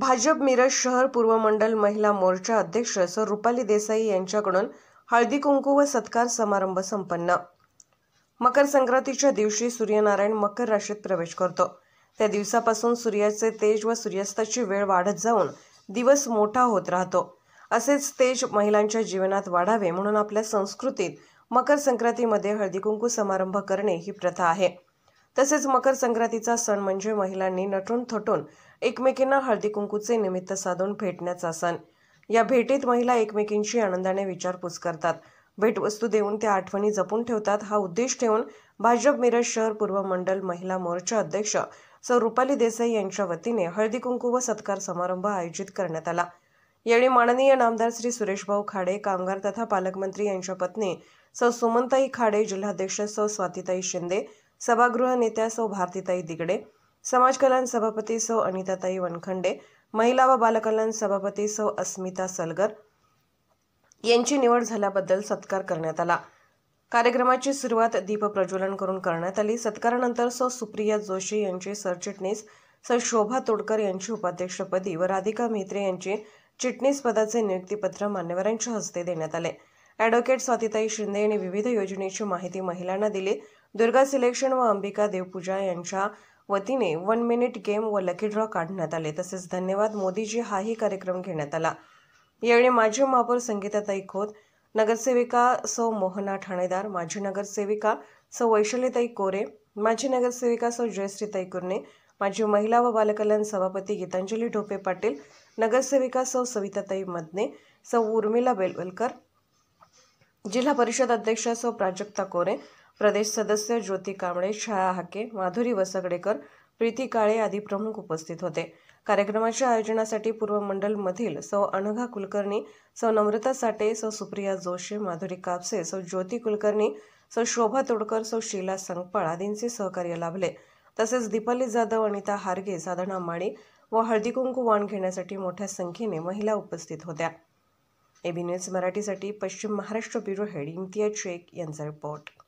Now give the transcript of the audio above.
भाजप मिरज शहर पूर्व मंडल महिला मोर्चा अध्यक्ष सर रुपाली देसाई यांच्याकडून हळदी कुंकू व सत्कार समारंभ संपन्न मकर संक्रांतीच्या दिवशी सूर्यनारायण मकर राशीत प्रवेश करतो त्या दिवसापासून सूर्याचे तेज व सूर्यास्ताची वेळ वाढत जाऊन दिवस मोठा होत राहतो असेच तेज महिलांच्या जीवनात वाढावे म्हणून आपल्या संस्कृतीत मकर संक्रांतीमध्ये हळदी कुंकू समारंभ करणे ही प्रथा आहे तसेच मकर संक्रांतीचा सण म्हणजे महिलांनी नटून थटून एकमेकींना हळदी कुंकूचे निमित्त साधून भेटण्याचा सण या भेटीत महिला एकमेकींशी आनंदाने विचारपूस करतात भेटवस्तू देऊन त्या आठवणी जपून ठेवतात हा उद्देश ठेवून भाजप मिरज शहर पूर्व मंडल महिला मोर्चा अध्यक्ष सौ रुपाली देसाई यांच्या वतीने हळदी कुंकू व सत्कार समारंभ आयोजित करण्यात आला यावेळी माननीय नामदार श्री सुरेशभाऊ खाडे कामगार तथा पालकमंत्री यांच्या पत्नी सौ सुमंताई खाडे जिल्हाध्यक्ष सौ स्वातीताई शिंदे सभागृह नेत्या सौ भारतीताई दिगडे समाज कल्याण सभापती सौ अनिताताई वनखंडे महिला व बालकल्याण सभापती सौ अस्मिता सलगर यांची निवड झाल्याबद्दल सत्कार करण्यात आला कार्यक्रमाची सुरुवात दीप प्रज्वलन करून करण्यात आली सत्कारानंतर सौ सुप्रिया जोशी यांचे सरचिटणीस सर शोभा तोडकर यांची उपाध्यक्षपदी व राधिका मेहत्रे यांचे चिटणीस पदाचे नियुक्तीपत्र मान्यवरांच्या हस्ते देण्यात आले ॲडव्होकेट स्वातीताई शिंदे यांनी विविध योजनेची माहिती महिलांना दिली दुर्गा सिलेक्शन व अंबिका देवपूजा यांच्या वतीने वन मिनिट गेम व लकी ड्रॉ काढण्यात आले तसेच धन्यवाद मोदीजी हाही कार्यक्रम घेण्यात आला यावेळी माजी महापौर संगीताताई खोत नगरसेविका सौ मोहना ठाणेदार माजी नगरसेविका सौ वैशालीताई कोरे माजी नगरसेविका सौ जयश्रीताई कुर्णे माजी महिला व बालकल्याण सभापती गीतांजली ढोपे पाटील नगरसेविका सौ सविताताई मदने सौ उर्मिला बेलवलकर जिल्हा परिषद अध्यक्ष सौ प्राजक्ता कोरे प्रदेश सदस्य ज्योती कांबळे छाया हाके माधुरी वसगडेकर प्रीती काळे आदी प्रमुख उपस्थित होते कार्यक्रमाच्या आयोजनासाठी पूर्व मंडलमधील सौ अनघा कुलकर्णी सौ नम्रता साटे सौ सुप्रिया जोशी माधुरी कापसे सौ ज्योती कुलकर्णी सौ शोभा तोडकर सौ शीला संगपाळ आदींचे सहकार्य लाभले तसेच दीपाली जाधव अनिता हारगे साधना माळी व हळदीकुंकू वाण घेण्यासाठी मोठ्या संख्येने महिला उपस्थित होत्या एबी न्यूज मराठीसाठी पश्चिम महाराष्ट्र ब्युरो हेड इम्तियाज शेख यांचा रिपोर्ट